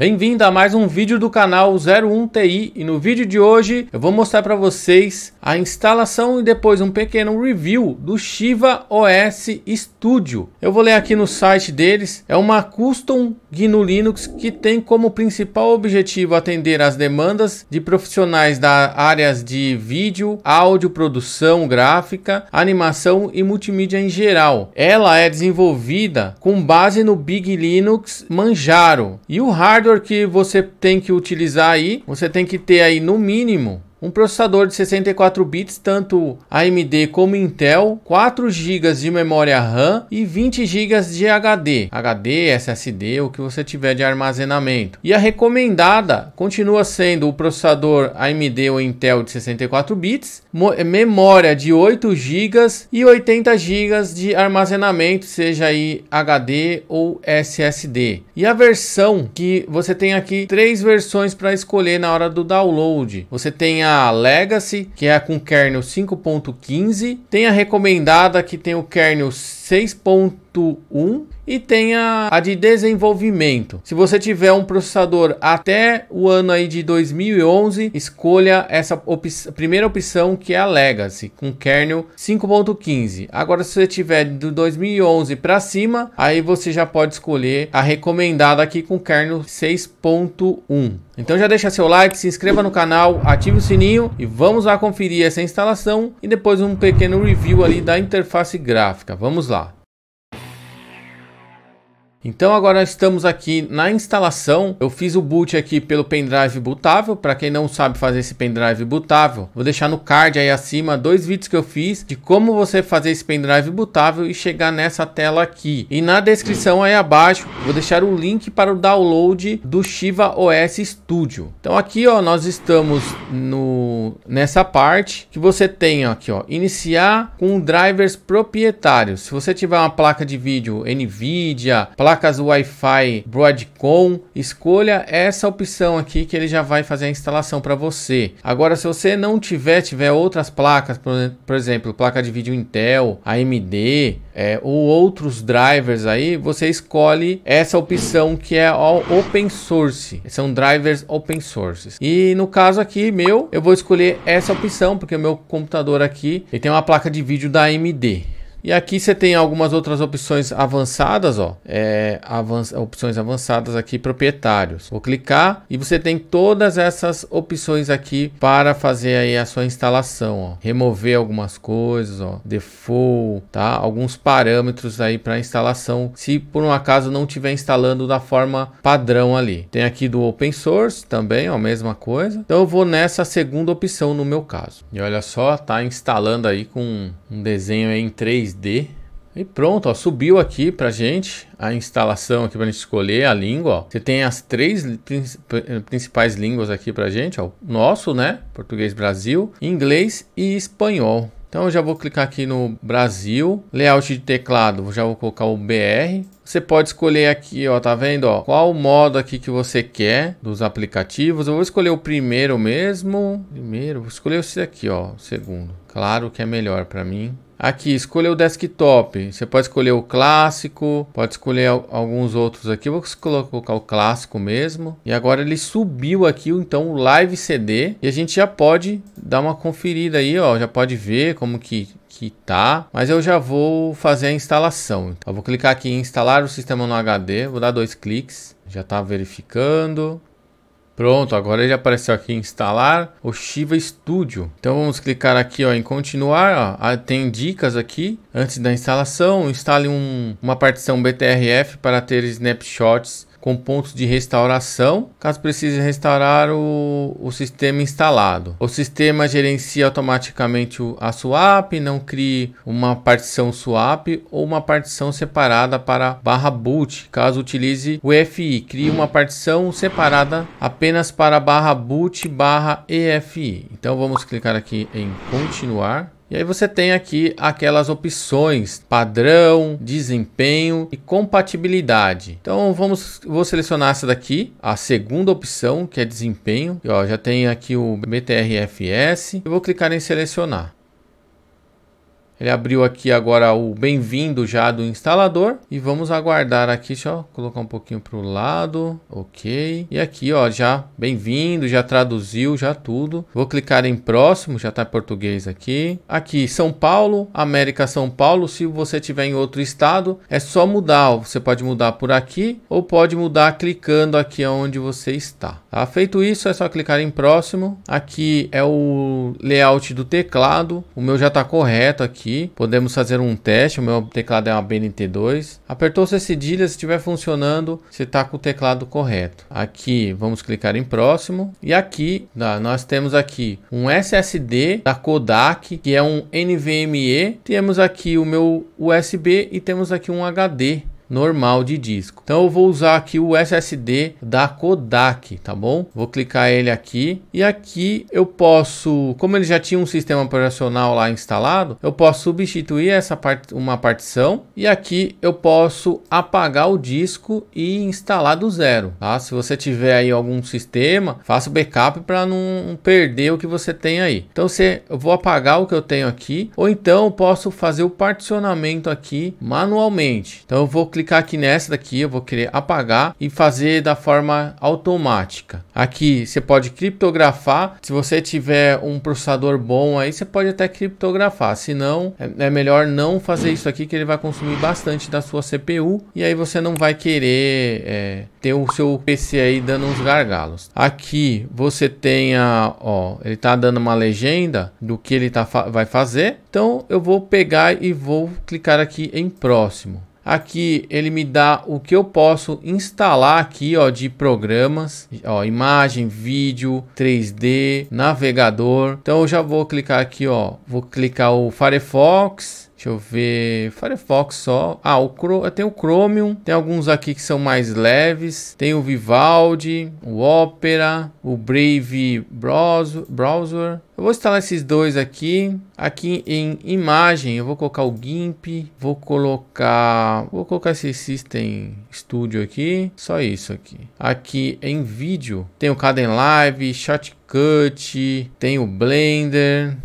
Bem-vindo a mais um vídeo do canal 01TI e no vídeo de hoje eu vou mostrar para vocês a instalação e depois um pequeno review do Shiva OS Studio. Eu vou ler aqui no site deles, é uma custom GNU Linux que tem como principal objetivo atender às demandas de profissionais da áreas de vídeo, áudio, produção gráfica, animação e multimídia em geral. Ela é desenvolvida com base no Big Linux Manjaro e o hardware que você tem que utilizar aí, você tem que ter aí no mínimo um processador de 64 bits, tanto AMD como Intel, 4 GB de memória RAM e 20 GB de HD, HD, SSD, o que você tiver de armazenamento. E a recomendada continua sendo o processador AMD ou Intel de 64 bits, memória de 8 GB e 80 GB de armazenamento, seja aí HD ou SSD. E a versão que você tem aqui três versões para escolher na hora do download. Você tem a a Legacy, que é com kernel 5.15. Tem a recomendada, que tem o kernel 6.1 e tem a, a de desenvolvimento. Se você tiver um processador até o ano aí de 2011, escolha essa primeira opção que é a Legacy com kernel 5.15. Agora se você tiver do 2011 para cima, aí você já pode escolher a recomendada aqui com kernel 6.1. Então já deixa seu like, se inscreva no canal, ative o sininho e vamos lá conferir essa instalação e depois um pequeno review ali da interface gráfica. Vamos lá. Então agora estamos aqui na instalação, eu fiz o boot aqui pelo pendrive bootável, para quem não sabe fazer esse pendrive bootável, vou deixar no card aí acima dois vídeos que eu fiz de como você fazer esse pendrive bootável e chegar nessa tela aqui. E na descrição aí abaixo, vou deixar o link para o download do Shiva OS Studio. Então aqui ó, nós estamos no nessa parte que você tem aqui ó, iniciar com drivers proprietários. Se você tiver uma placa de vídeo NVIDIA, placa placas Wi-Fi Broadcom, escolha essa opção aqui que ele já vai fazer a instalação para você. Agora, se você não tiver, tiver outras placas, por exemplo, placa de vídeo Intel, AMD é, ou outros drivers aí, você escolhe essa opção que é open source. São drivers open sources. E no caso aqui, meu, eu vou escolher essa opção porque o meu computador aqui ele tem uma placa de vídeo da AMD. E aqui você tem algumas outras opções avançadas, ó. É, avanç, opções avançadas aqui, proprietários. Vou clicar e você tem todas essas opções aqui para fazer aí a sua instalação, ó. Remover algumas coisas, ó. Default, tá? Alguns parâmetros aí para instalação, se por um acaso não estiver instalando da forma padrão ali. Tem aqui do open source também, ó, mesma coisa. Então eu vou nessa segunda opção no meu caso. E olha só, tá instalando aí com um desenho em 3 3D. E pronto, ó, subiu aqui para gente a instalação aqui para gente escolher a língua, ó. Você tem as três principais línguas aqui para gente, ó. Nosso, né? Português Brasil, inglês e espanhol. Então eu já vou clicar aqui no Brasil, layout de teclado, já vou colocar o BR, você pode escolher aqui, ó, tá vendo, ó, qual modo aqui que você quer dos aplicativos. Eu vou escolher o primeiro mesmo. Primeiro, vou escolher esse aqui, ó, segundo. Claro que é melhor para mim. Aqui, escolher o desktop. Você pode escolher o clássico, pode escolher alguns outros aqui. Eu vou colocar o clássico mesmo. E agora ele subiu aqui, então, o Live CD. E a gente já pode dar uma conferida aí, ó. Já pode ver como que que tá, mas eu já vou fazer a instalação. Eu vou clicar aqui em instalar o sistema no HD, vou dar dois cliques, já está verificando. Pronto, agora ele apareceu aqui em instalar o Shiva Studio. Então vamos clicar aqui ó, em continuar. Ó. Ah, tem dicas aqui. Antes da instalação, instale um, uma partição BTRF para ter snapshots com pontos de restauração, caso precise restaurar o, o sistema instalado. O sistema gerencia automaticamente o, a swap, não crie uma partição swap ou uma partição separada para barra boot, caso utilize o EFI. Crie uma partição separada apenas para barra boot barra EFI. Então vamos clicar aqui em continuar. E aí você tem aqui aquelas opções padrão, desempenho e compatibilidade. Então vamos, vou selecionar essa daqui, a segunda opção que é desempenho. E, ó, já tem aqui o BTRFS. Eu vou clicar em selecionar. Ele abriu aqui agora o bem-vindo já do instalador e vamos aguardar aqui, deixa eu colocar um pouquinho para o lado, ok. E aqui ó, já bem-vindo, já traduziu, já tudo. Vou clicar em próximo, já está em português aqui. Aqui São Paulo, América São Paulo, se você tiver em outro estado é só mudar, você pode mudar por aqui ou pode mudar clicando aqui onde você está. Tá? Feito isso é só clicar em próximo, aqui é o layout do teclado, o meu já está correto aqui aqui. Podemos fazer um teste. O meu teclado é uma BNT2. Apertou se cedilhas. Se estiver funcionando, você está com o teclado correto. Aqui vamos clicar em próximo. E aqui nós temos aqui um SSD da Kodak, que é um NVMe. Temos aqui o meu USB e temos aqui um HD normal de disco. Então eu vou usar aqui o SSD da Kodak, tá bom? Vou clicar ele aqui e aqui eu posso, como ele já tinha um sistema operacional lá instalado, eu posso substituir essa parte, uma partição e aqui eu posso apagar o disco e instalar do zero, tá? Se você tiver aí algum sistema, faça o backup para não perder o que você tem aí. Então você, eu vou apagar o que eu tenho aqui ou então eu posso fazer o particionamento aqui manualmente. Então eu vou clicar clicar aqui nessa daqui, eu vou querer apagar e fazer da forma automática. Aqui você pode criptografar, se você tiver um processador bom aí, você pode até criptografar, se não, é, é melhor não fazer isso aqui que ele vai consumir bastante da sua CPU e aí você não vai querer é, ter o seu PC aí dando uns gargalos. Aqui você tem a, ó, ele tá dando uma legenda do que ele tá, vai fazer, então eu vou pegar e vou clicar aqui em próximo. Aqui ele me dá o que eu posso instalar aqui, ó, de programas, ó, imagem, vídeo, 3D, navegador. Então eu já vou clicar aqui, ó, vou clicar o Firefox, Deixa eu ver. Firefox só. Ah, o Chrome. Tem o Chromium. Tem alguns aqui que são mais leves. Tem o Vivaldi, o Opera, o Brave Browser. Eu vou instalar esses dois aqui. Aqui em imagem, eu vou colocar o GIMP. Vou colocar. Vou colocar esse System Studio aqui. Só isso aqui. Aqui em vídeo, tem o Caden Live, Shotcut, tem o Blender.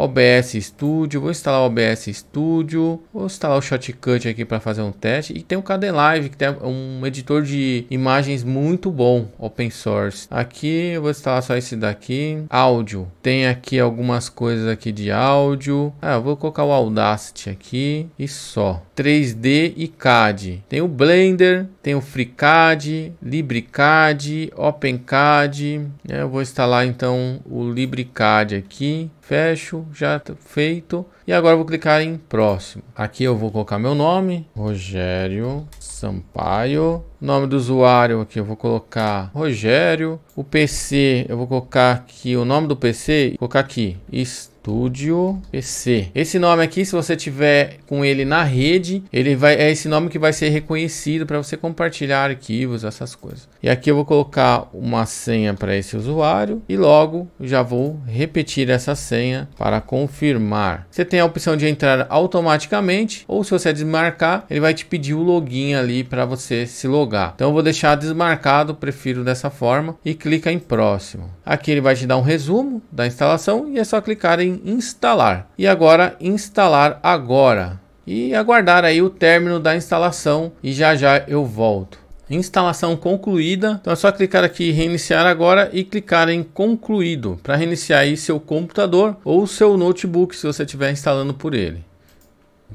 OBS Studio, vou instalar o OBS Studio, vou instalar o Shotcut aqui para fazer um teste e tem o KD Live que é um editor de imagens muito bom, open source. Aqui eu vou instalar só esse daqui, áudio. Tem aqui algumas coisas aqui de áudio. Ah, eu vou colocar o Audacity aqui e só. 3D e CAD. Tem o Blender, tem o FreeCAD, LibreCAD, OpenCAD. Né? Eu vou instalar então o LibreCAD aqui. Fecho, já feito. E agora eu vou clicar em próximo. Aqui eu vou colocar meu nome, Rogério Sampaio. Nome do usuário aqui eu vou colocar Rogério. O PC eu vou colocar aqui o nome do PC, colocar aqui Studio PC. Esse nome aqui, se você tiver com ele na rede, ele vai é esse nome que vai ser reconhecido para você compartilhar arquivos, essas coisas. E aqui eu vou colocar uma senha para esse usuário e logo já vou repetir essa senha para confirmar. Você tem tem a opção de entrar automaticamente ou se você desmarcar, ele vai te pedir o login ali para você se logar. Então eu vou deixar desmarcado, prefiro dessa forma e clica em próximo. Aqui ele vai te dar um resumo da instalação e é só clicar em instalar. E agora instalar agora e aguardar aí o término da instalação e já já eu volto instalação concluída. Então é só clicar aqui em reiniciar agora e clicar em concluído para reiniciar aí seu computador ou seu notebook se você estiver instalando por ele.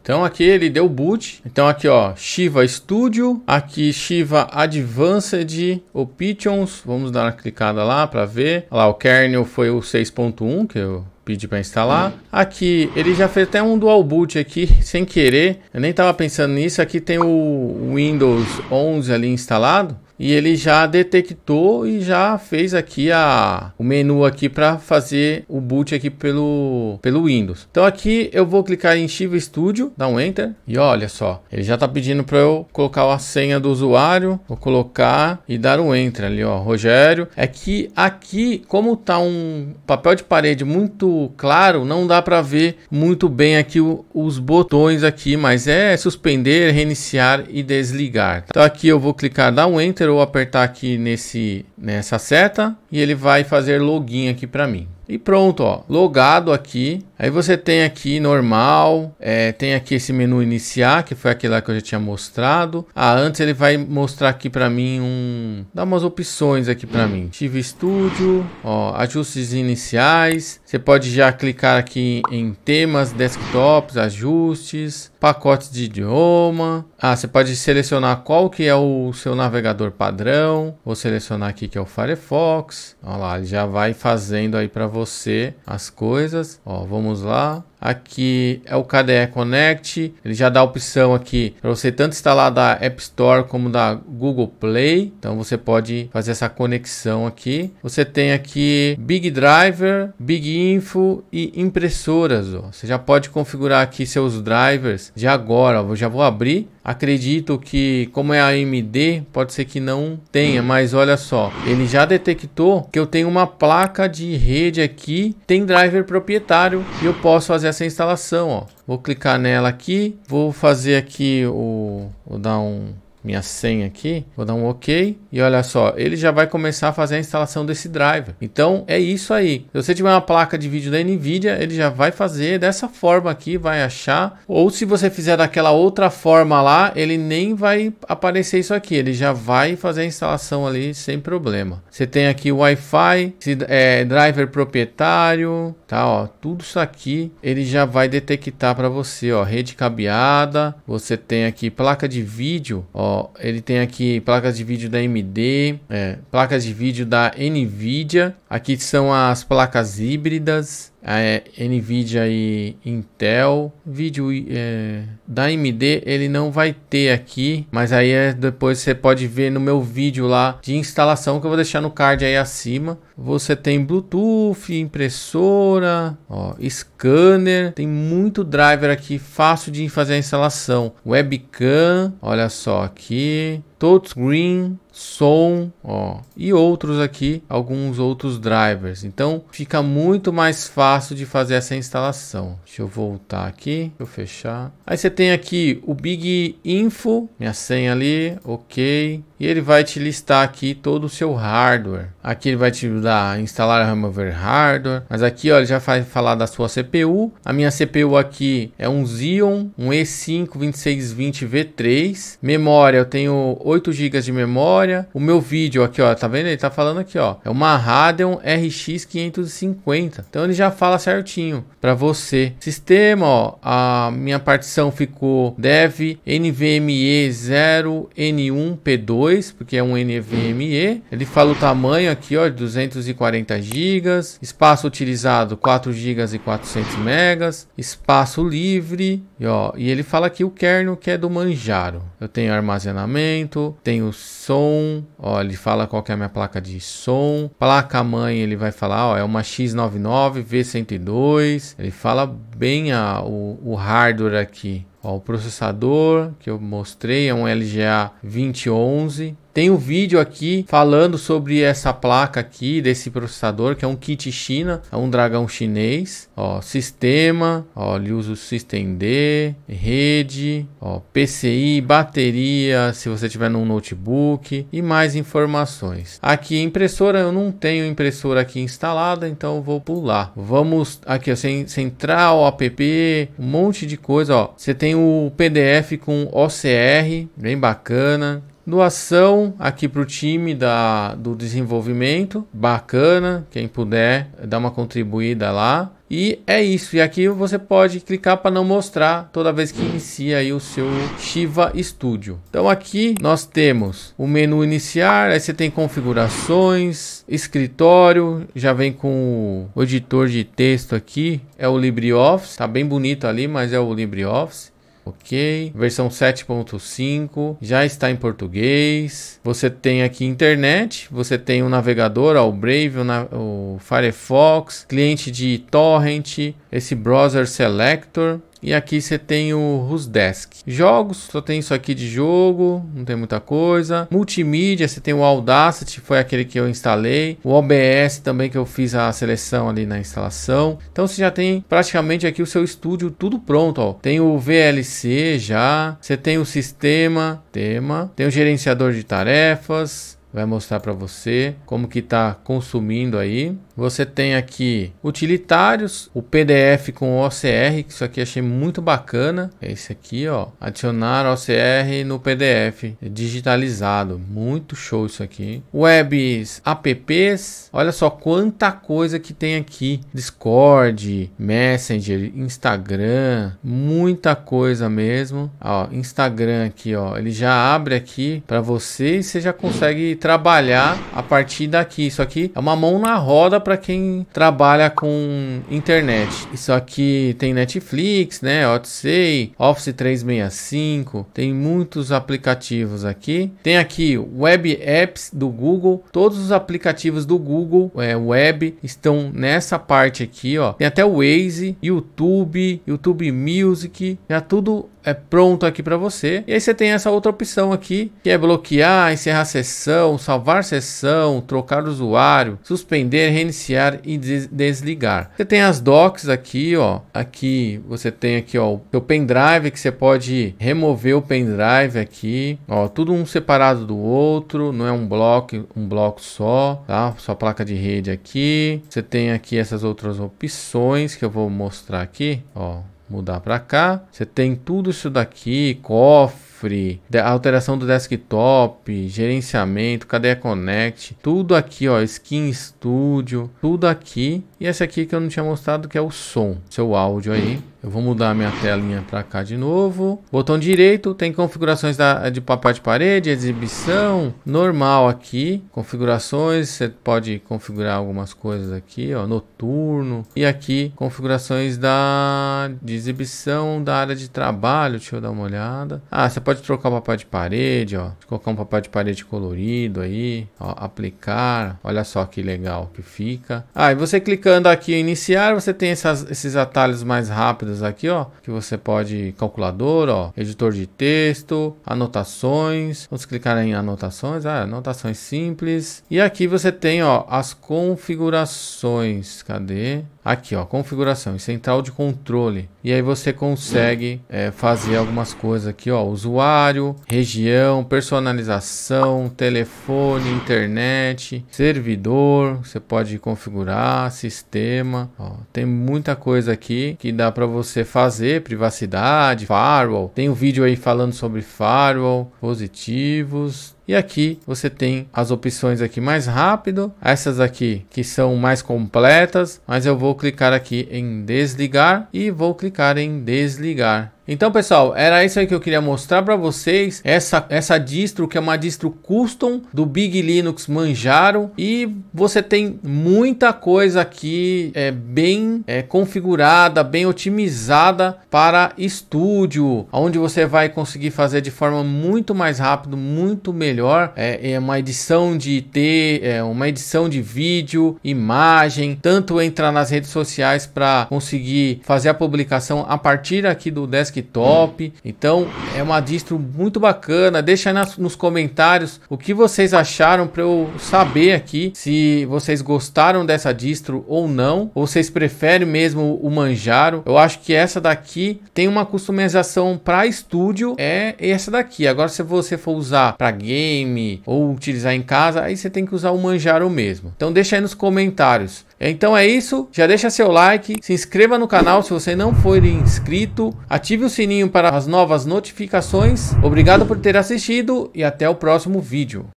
Então aqui ele deu boot. Então aqui ó, Shiva Studio, aqui Shiva Advanced Options. Vamos dar uma clicada lá para ver. Olha lá o kernel foi o 6.1 que eu pedi para instalar. Aqui ele já fez até um dual boot aqui sem querer. Eu nem estava pensando nisso. Aqui tem o Windows 11 ali instalado e ele já detectou e já fez aqui a, o menu aqui para fazer o boot aqui pelo, pelo Windows. Então aqui eu vou clicar em Shiva Studio, dar um Enter e olha só, ele já está pedindo para eu colocar a senha do usuário, vou colocar e dar um Enter ali, ó, Rogério. É que aqui, como tá um papel de parede muito claro, não dá para ver muito bem aqui o, os botões aqui, mas é suspender, reiniciar e desligar. Tá? Então aqui eu vou clicar, dar um Enter Enter ou apertar aqui nesse, nessa seta e ele vai fazer login aqui para mim. E pronto, ó, logado aqui Aí você tem aqui normal, é, tem aqui esse menu iniciar, que foi aquele lá que eu já tinha mostrado. Ah, antes ele vai mostrar aqui para mim um... Dá umas opções aqui para mim. Tive Studio, ó, ajustes iniciais. Você pode já clicar aqui em temas, desktops, ajustes, pacotes de idioma. Ah, você pode selecionar qual que é o seu navegador padrão. Vou selecionar aqui que é o Firefox. Olha lá, ele já vai fazendo aí para você as coisas. Ó, vamos Vamos lá. Aqui é o KDE Connect. Ele já dá a opção aqui para você tanto instalar da App Store como da Google Play. Então você pode fazer essa conexão aqui. Você tem aqui Big Driver, Big Info e impressoras. Ó. Você já pode configurar aqui seus drivers de agora. Ó. Eu já vou abrir. Acredito que, como é AMD, pode ser que não tenha, mas olha só, ele já detectou que eu tenho uma placa de rede aqui, tem driver proprietário e eu posso fazer essa instalação, ó. Vou clicar nela aqui, vou fazer aqui o, vou dar um minha senha aqui, vou dar um OK e olha só, ele já vai começar a fazer a instalação desse driver. Então é isso aí. Se você tiver uma placa de vídeo da Nvidia, ele já vai fazer dessa forma aqui, vai achar. Ou se você fizer daquela outra forma lá, ele nem vai aparecer isso aqui. Ele já vai fazer a instalação ali sem problema. Você tem aqui o Wi-Fi, é, driver proprietário, tá? Ó, tudo isso aqui ele já vai detectar para você, ó, rede cabeada. Você tem aqui placa de vídeo, ó ele tem aqui placas de vídeo da AMD, é, placas de vídeo da NVIDIA. Aqui são as placas híbridas a é, Nvidia e Intel, vídeo é, da AMD ele não vai ter aqui, mas aí é, depois você pode ver no meu vídeo lá de instalação que eu vou deixar no card aí acima. Você tem Bluetooth, impressora, ó, scanner, tem muito driver aqui fácil de fazer a instalação, webcam, olha só aqui, Todos Green, Som, ó, e outros aqui, alguns outros drivers. Então fica muito mais fácil de fazer essa instalação. Deixa eu voltar aqui, deixa eu fechar. Aí você tem aqui o Big Info, minha senha ali, ok e ele vai te listar aqui todo o seu hardware. Aqui ele vai te dar instalar remover hardware, mas aqui ó, ele já vai falar da sua CPU. A minha CPU aqui é um Xeon, um E5 2620V3. Memória, eu tenho 8 GB de memória. O meu vídeo aqui, ó, tá vendo? Ele tá falando aqui, ó, é uma Radeon RX 550. Então ele já fala certinho para você. Sistema, ó, a minha partição ficou dev NVMe 0N1P2 porque é um NVMe. Ele fala o tamanho aqui, ó, 240 GB, espaço utilizado 4 GB e 400 MB, espaço livre, e, ó, e ele fala aqui o kernel que é do Manjaro. Eu tenho armazenamento, tenho som, ó, ele fala qual que é a minha placa de som, placa mãe, ele vai falar, ó, é uma X99 V102. Ele fala bem a, o, o hardware aqui. Ó, o processador que eu mostrei é um LGA 2011 tem um vídeo aqui falando sobre essa placa aqui desse processador, que é um kit China, é um dragão chinês, ó, sistema, ó, ele usa o System D, rede, ó, PCI, bateria, se você tiver num notebook e mais informações. Aqui é impressora, eu não tenho impressora aqui instalada, então vou pular. Vamos aqui, ó, central, app, um monte de coisa, ó. Você tem o PDF com OCR, bem bacana, Doação aqui para o time da, do desenvolvimento, bacana, quem puder dar uma contribuída lá. E é isso, e aqui você pode clicar para não mostrar toda vez que inicia aí o seu Shiva Studio. Então aqui nós temos o menu iniciar, aí você tem configurações, escritório, já vem com o editor de texto aqui, é o LibreOffice, tá bem bonito ali, mas é o LibreOffice ok. Versão 7.5 já está em português. Você tem aqui internet, você tem o um navegador, ó, o Brave, o, o Firefox, cliente de torrent, esse browser selector, e aqui você tem o Rusdesk. Jogos, só tem isso aqui de jogo, não tem muita coisa. Multimídia, você tem o Audacity, foi aquele que eu instalei. O OBS também, que eu fiz a seleção ali na instalação. Então você já tem praticamente aqui o seu estúdio tudo pronto, ó. Tem o VLC já, você tem o sistema, tema, tem o gerenciador de tarefas, vai mostrar para você como que tá consumindo aí. Você tem aqui utilitários, o PDF com OCR, que isso aqui achei muito bacana. É esse aqui, ó, adicionar OCR no PDF é digitalizado, muito show isso aqui. Webs, apps, olha só quanta coisa que tem aqui. Discord, Messenger, Instagram, muita coisa mesmo. Ó, Instagram aqui, ó, ele já abre aqui para você e você já consegue trabalhar a partir daqui. Isso aqui é uma mão na roda para quem trabalha com internet. Isso aqui tem Netflix, né? Odyssey, Office 365, tem muitos aplicativos aqui. Tem aqui Web Apps do Google. Todos os aplicativos do Google é, Web estão nessa parte aqui, ó. Tem até o Waze, YouTube, YouTube Music, já tudo é pronto aqui para você. E aí você tem essa outra opção aqui, que é bloquear, encerrar sessão, salvar sessão, trocar usuário, suspender, reiniciar e des desligar. Você tem as docs aqui, ó. Aqui você tem aqui, ó, o pendrive que você pode remover o pendrive aqui, ó, tudo um separado do outro, não é um bloco, um bloco só, tá? Sua placa de rede aqui. Você tem aqui essas outras opções que eu vou mostrar aqui, ó mudar para cá. Você tem tudo isso daqui, cofre, alteração do desktop, gerenciamento, cadeia connect, tudo aqui, ó, skin studio, tudo aqui. E esse aqui que eu não tinha mostrado que é o som, seu áudio aí. Eu vou mudar minha telinha para cá de novo. Botão direito, tem configurações da, de papel de parede, exibição, normal aqui. Configurações, você pode configurar algumas coisas aqui, ó, noturno. E aqui, configurações da, de exibição da área de trabalho. Deixa eu dar uma olhada. Ah, você pode trocar o papel de parede, ó. Colocar um papel de parede colorido aí, ó, aplicar. Olha só que legal que fica. Ah, e você clicando aqui em iniciar, você tem essas, esses atalhos mais rápidos aqui, ó, que você pode calculador, ó, editor de texto, anotações. Vamos clicar em anotações, ah, anotações simples. E aqui você tem, ó, as configurações. Cadê? Aqui, ó, configuração, central de controle. E aí você consegue é, fazer algumas coisas aqui, ó, usuário, região, personalização, telefone, internet, servidor. Você pode configurar, sistema. Ó, tem muita coisa aqui que dá para você você fazer, privacidade, firewall. Tem um vídeo aí falando sobre firewall, positivos, e aqui você tem as opções aqui mais rápido, essas aqui que são mais completas, mas eu vou clicar aqui em desligar e vou clicar em desligar. Então, pessoal, era isso aí que eu queria mostrar para vocês. Essa, essa distro, que é uma distro custom do Big Linux Manjaro. E você tem muita coisa aqui é, bem é, configurada, bem otimizada para estúdio. Onde você vai conseguir fazer de forma muito mais rápido, muito melhor melhor. É, é uma edição de ter é, uma edição de vídeo, imagem, tanto entrar nas redes sociais para conseguir fazer a publicação a partir aqui do desktop. Então é uma distro muito bacana. Deixa aí nas, nos comentários o que vocês acharam para eu saber aqui se vocês gostaram dessa distro ou não. Ou vocês preferem mesmo o Manjaro? Eu acho que essa daqui tem uma customização para estúdio é essa daqui. Agora se você for usar para game videogame ou utilizar em casa, aí você tem que usar o Manjaro mesmo. Então deixa aí nos comentários. Então é isso, já deixa seu like, se inscreva no canal se você não for inscrito, ative o sininho para as novas notificações. Obrigado por ter assistido e até o próximo vídeo.